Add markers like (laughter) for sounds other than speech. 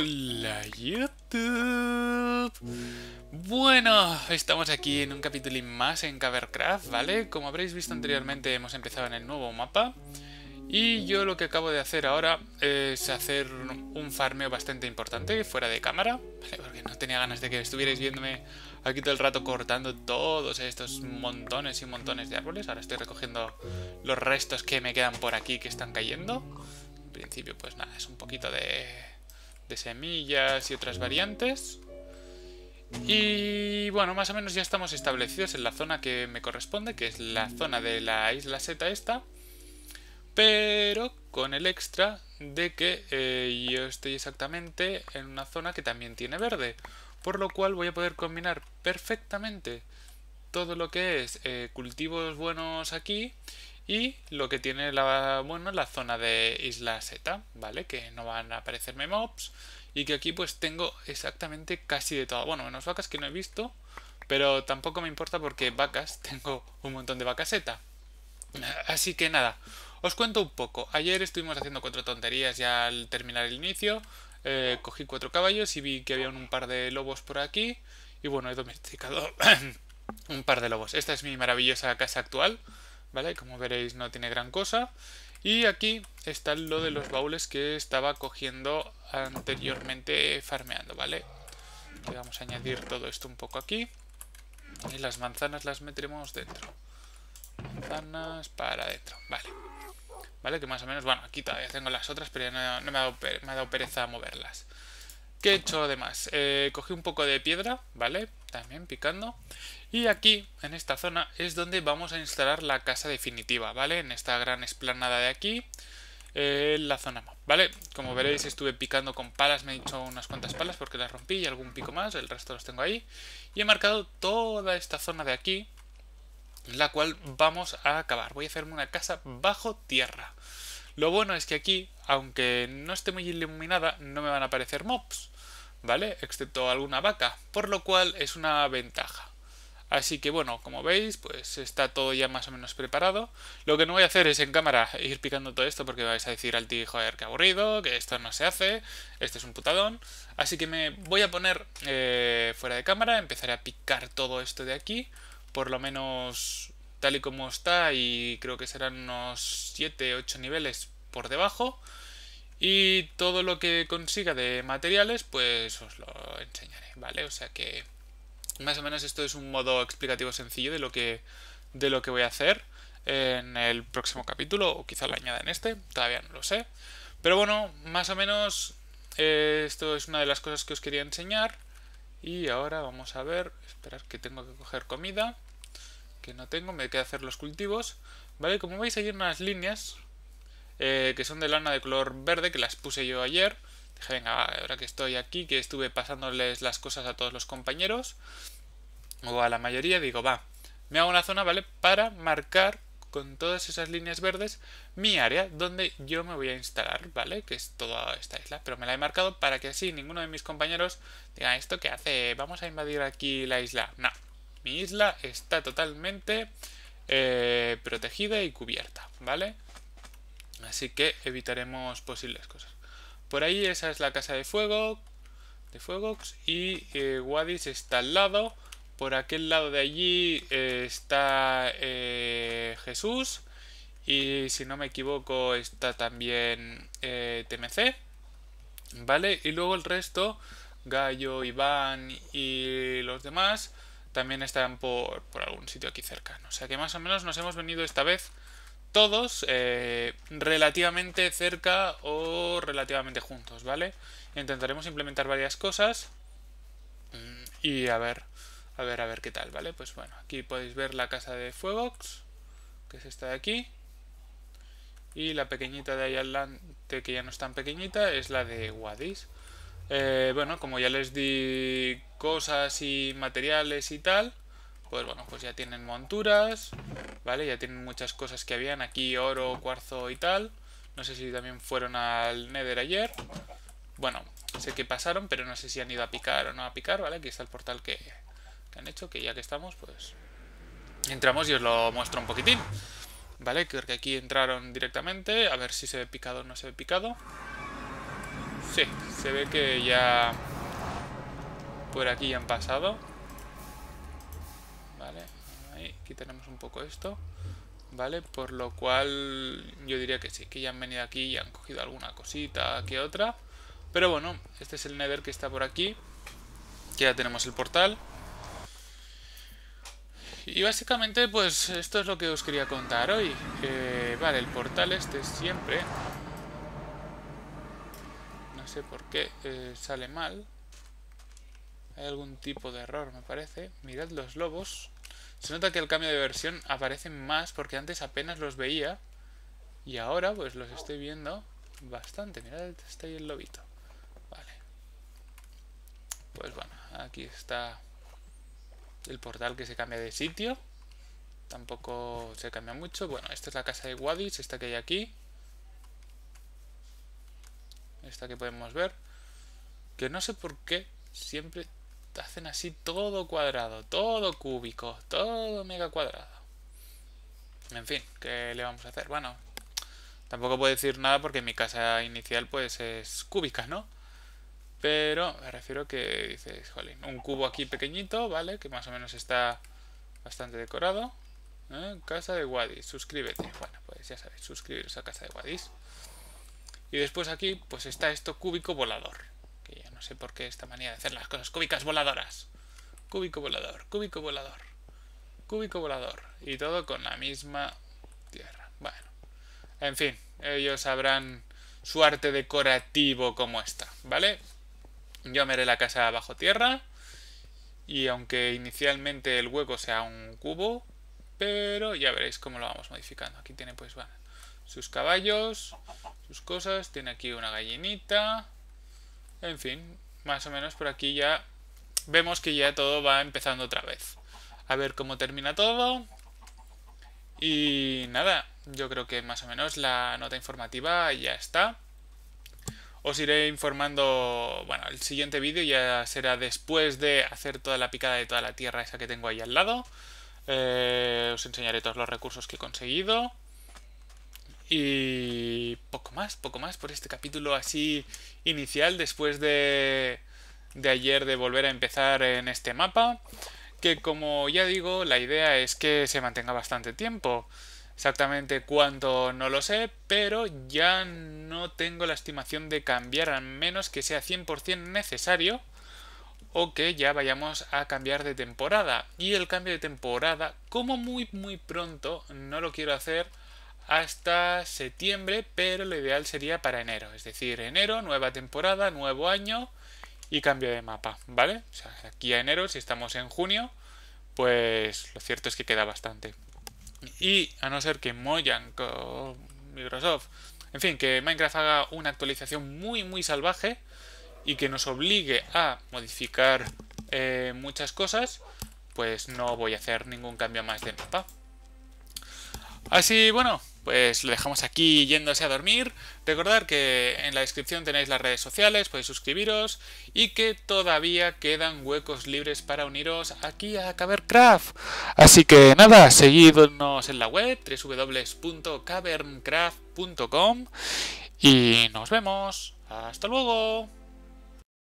¡Hola, YouTube. Bueno, estamos aquí en un capítulo más en Covercraft, ¿vale? Como habréis visto anteriormente, hemos empezado en el nuevo mapa. Y yo lo que acabo de hacer ahora es hacer un farmeo bastante importante fuera de cámara, ¿vale? Porque no tenía ganas de que estuvierais viéndome aquí todo el rato cortando todos estos montones y montones de árboles. Ahora estoy recogiendo los restos que me quedan por aquí que están cayendo. En principio, pues nada, es un poquito de de semillas y otras variantes. Y bueno, más o menos ya estamos establecidos en la zona que me corresponde, que es la zona de la isla Z esta. Pero con el extra de que eh, yo estoy exactamente en una zona que también tiene verde. Por lo cual voy a poder combinar perfectamente todo lo que es eh, cultivos buenos aquí y lo que tiene la, bueno, la zona de isla Z, ¿vale? Que no van a aparecerme mobs y que aquí pues tengo exactamente casi de todo. Bueno, menos vacas que no he visto, pero tampoco me importa porque vacas, (laughs) tengo un montón de vacas Z. Así que nada, os cuento un poco. Ayer estuvimos haciendo cuatro tonterías ya al terminar el inicio. Eh, cogí cuatro caballos y vi que había un par de lobos por aquí. Y bueno, he domesticado (coughs) un par de lobos. Esta es mi maravillosa casa actual. ¿vale? Como veréis no tiene gran cosa. Y aquí está lo de los baúles que estaba cogiendo anteriormente farmeando, ¿vale? vamos a añadir todo esto un poco aquí. Y las manzanas las meteremos dentro. Manzanas para adentro, vale. ¿Vale? Que más o menos, bueno, aquí todavía tengo las otras, pero ya no, me, ha dado, me, ha pereza moverlas. ¿Qué he hecho además? Eh, cogí un poco de piedra, ¿vale? también picando y aquí en esta zona es donde vamos a instalar la casa definitiva vale en esta gran esplanada de aquí En eh, la zona map vale como veréis estuve picando con palas me he hecho unas cuantas palas porque las rompí y algún pico más el resto los tengo ahí y he marcado toda esta zona de aquí la cual vamos a acabar voy a hacerme una casa bajo tierra lo bueno es que aquí aunque no esté muy iluminada no me van a aparecer mobs ¿vale? Excepto alguna vaca, por lo cual es una ventaja. Así que bueno, como veis, pues está todo ya más o menos preparado. Lo que no voy a hacer es en cámara ir picando todo esto porque vais a decir al tío, joder, qué aburrido, que esto no se hace, este es un putadón. Así que me voy a poner eh, fuera de cámara, empezaré a picar todo esto de aquí, por lo menos tal y como está y creo que serán unos 7, 8 niveles por debajo. Y todo lo que consiga de materiales, pues os lo enseñaré, ¿vale? O sea que más o menos esto es un modo explicativo sencillo de lo que, de lo que voy a hacer en el próximo capítulo, o quizá lo añada en este, todavía no lo sé. Pero bueno, más o menos eh, esto es una de las cosas que os quería enseñar. Y ahora vamos a ver, esperar que tengo que coger comida, que no tengo, me queda hacer los cultivos. Vale, como veis hay unas líneas eh, que son de lana de color verde, que las puse yo ayer. Dije, venga, ahora que estoy aquí, que estuve pasándoles las cosas a todos los compañeros, o a la mayoría, digo, va, me hago una zona, ¿vale? Para marcar con todas esas líneas verdes mi área donde yo me voy a instalar, ¿vale? Que es toda esta isla, pero me la he marcado para que así ninguno de mis compañeros diga esto que hace, vamos a invadir aquí la isla. No, mi isla está totalmente eh, protegida y cubierta, ¿vale? Así que evitaremos posibles cosas. Por ahí esa es la casa de fuego. De Fuegox. Y eh, Wadis está al lado. Por aquel lado de allí eh, está eh, Jesús. Y si no me equivoco está también eh, TMC. ¿Vale? Y luego el resto, Gallo, Iván y los demás, también están por, por algún sitio aquí cercano. O sea que más o menos nos hemos venido esta vez todos eh, relativamente cerca o relativamente juntos, ¿vale? Intentaremos implementar varias cosas mm, y a ver, a ver, a ver qué tal, ¿vale? Pues bueno, aquí podéis ver la casa de Fuegox, que es esta de aquí, y la pequeñita de ahí adelante, que ya no es tan pequeñita, es la de Wadis. Eh, bueno, como ya les di cosas y materiales y tal, pues bueno, pues ya tienen monturas, ¿vale? Ya tienen muchas cosas que habían aquí, oro, cuarzo y tal. No sé si también fueron al Nether ayer. Bueno, sé que pasaron, pero no sé si han ido a picar o no a picar, ¿vale? Aquí está el portal que, han hecho, que ya que estamos, pues entramos y os lo muestro un poquitín. ¿Vale? que aquí entraron directamente, a ver si se ve picado o no se ve picado. Sí, se ve que ya por aquí han pasado. Aquí tenemos un poco esto. ¿Vale? Por lo cual yo diría que sí, que ya han venido aquí y han cogido alguna cosita que otra. Pero bueno, este es el Nether que está por aquí. que Ya tenemos el portal. Y básicamente, pues esto es lo que os quería contar hoy. Eh, vale, el portal este siempre... No sé por qué eh, sale mal. Hay algún tipo de error, me parece. Mirad los lobos. Se nota que el cambio de versión aparecen más porque antes apenas los veía y ahora pues los estoy viendo bastante. Mirad, está ahí el lobito. Vale. Pues bueno, aquí está el portal que se cambia de sitio. Tampoco se cambia mucho. Bueno, esta es la casa de Wadis, esta que hay aquí. Esta que podemos ver. Que no sé por qué siempre hacen así todo cuadrado, todo cúbico, todo mega cuadrado. En fin, ¿qué le vamos a hacer? Bueno, tampoco puedo decir nada porque mi casa inicial pues es cúbica, ¿no? Pero me refiero que dices, jolín, un cubo aquí pequeñito, ¿vale? Que más o menos está bastante decorado. ¿Eh? Casa de Wadis, suscríbete. Bueno, pues ya sabéis, suscribiros a Casa de Wadis. Y después aquí, pues está esto cúbico volador ya no sé por qué esta manía de hacer las cosas. Cúbicas voladoras. Cúbico volador, cúbico volador. Cúbico volador. Y todo con la misma tierra. Bueno. En fin, ellos sabrán su arte decorativo como está, ¿vale? Yo me haré la casa bajo tierra. Y aunque inicialmente el hueco sea un cubo, pero ya veréis cómo lo vamos modificando. Aquí tiene pues, sus caballos, sus cosas. Tiene aquí una gallinita. En fin, más o menos por aquí ya vemos que ya todo va empezando otra vez. A ver cómo termina todo. Y nada, yo creo que más o menos la nota informativa ya está. Os iré informando, bueno, el siguiente vídeo ya será después de hacer toda la picada de toda la tierra esa que tengo ahí al lado. Eh, os enseñaré todos los recursos que he conseguido. Y poco más, poco más por este capítulo así inicial después de, de ayer de volver a empezar en este mapa. Que como ya digo, la idea es que se mantenga bastante tiempo. Exactamente cuánto no lo sé, pero ya no tengo la estimación de cambiar, al menos que sea 100% necesario o que ya vayamos a cambiar de temporada. Y el cambio de temporada, como muy muy pronto, no lo quiero hacer hasta septiembre, pero lo ideal sería para enero. Es decir, enero, nueva temporada, nuevo año y cambio de mapa, ¿vale? aquí a enero, si estamos en junio, pues lo cierto es que queda bastante. Y a no ser que Mojang o Microsoft, en fin, que Minecraft haga una actualización muy, muy salvaje y que nos obligue a modificar eh, muchas cosas, pues no voy a hacer ningún cambio más de mapa. Así, bueno, pues lo dejamos aquí yéndose a dormir. Recordad que en la descripción tenéis las redes sociales, podéis suscribiros y que todavía quedan huecos libres para uniros aquí a Caverncraft. Así que nada, seguidnos en la web www.caverncraft.com y nos vemos. Hasta luego.